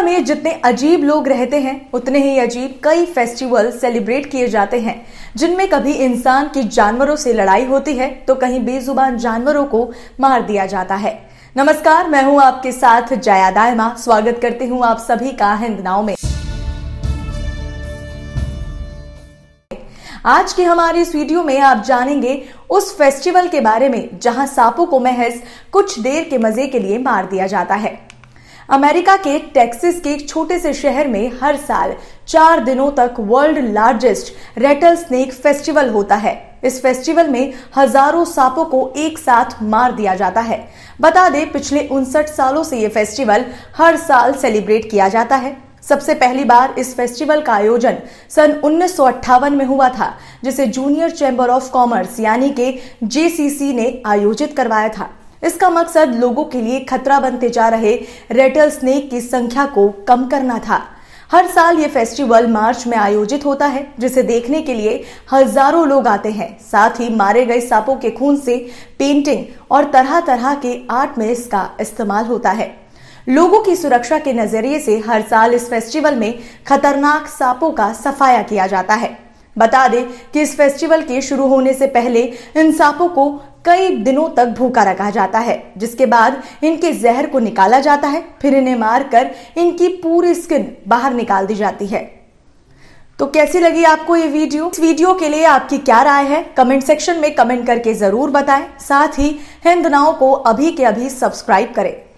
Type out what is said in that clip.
दुनिया में जितने अजीब लोग रहते हैं उतने ही अजीब कई फेस्टिवल सेलिब्रेट किए जाते हैं जिनमें कभी इंसान की जानवरों से लड़ाई होती है तो कहीं बेजुबान जानवरों को मार दिया जाता है नमस्कार मैं हूं आपके साथ जया दायमा स्वागत करती हूं आप सभी का हिंद नाव में आज की हमारी इस वीडियो में आप जानेंगे उस फेस्टिवल के बारे में जहां सांपों को महज कुछ देर के मजे के लिए मार दिया जाता है अमेरिका के टेक्सिस के एक छोटे से शहर में हर साल चार दिनों तक world largest rattle snake festival होता है इस फेस्टिवल में हजारों सांपों को एक साथ मार दिया जाता है बता दें पिछले उनसठ सालों से ये फेस्टिवल हर साल सेलिब्रेट किया जाता है सबसे पहली बार इस फेस्टिवल का आयोजन सन उन्नीस में हुआ था जिसे जूनियर चैम्बर ऑफ कॉमर्स यानी के जेसीसी ने आयोजित करवाया था इसका मकसद लोगों के लिए खतरा बनते जा रहे रेटल स्नेक की संख्या को कम करना था हर साल ये फेस्टिवल मार्च में आयोजित होता है जिसे देखने के लिए हजारों लोग आते हैं साथ ही मारे गए सांपों के खून से पेंटिंग और तरह तरह के आर्ट में इसका इस्तेमाल होता है लोगों की सुरक्षा के नजरिए से हर साल इस फेस्टिवल में खतरनाक सांपों का सफाया किया जाता है बता दें कि इस फेस्टिवल के शुरू होने से पहले इन सांपों को कई दिनों तक भूखा रखा जाता है जिसके बाद इनके जहर को निकाला जाता है फिर इन्हें मारकर इनकी पूरी स्किन बाहर निकाल दी जाती है तो कैसी लगी आपको ये वीडियो इस वीडियो के लिए आपकी क्या राय है कमेंट सेक्शन में कमेंट करके जरूर बताएं साथ ही हिंदनाओं को अभी के अभी सब्सक्राइब करें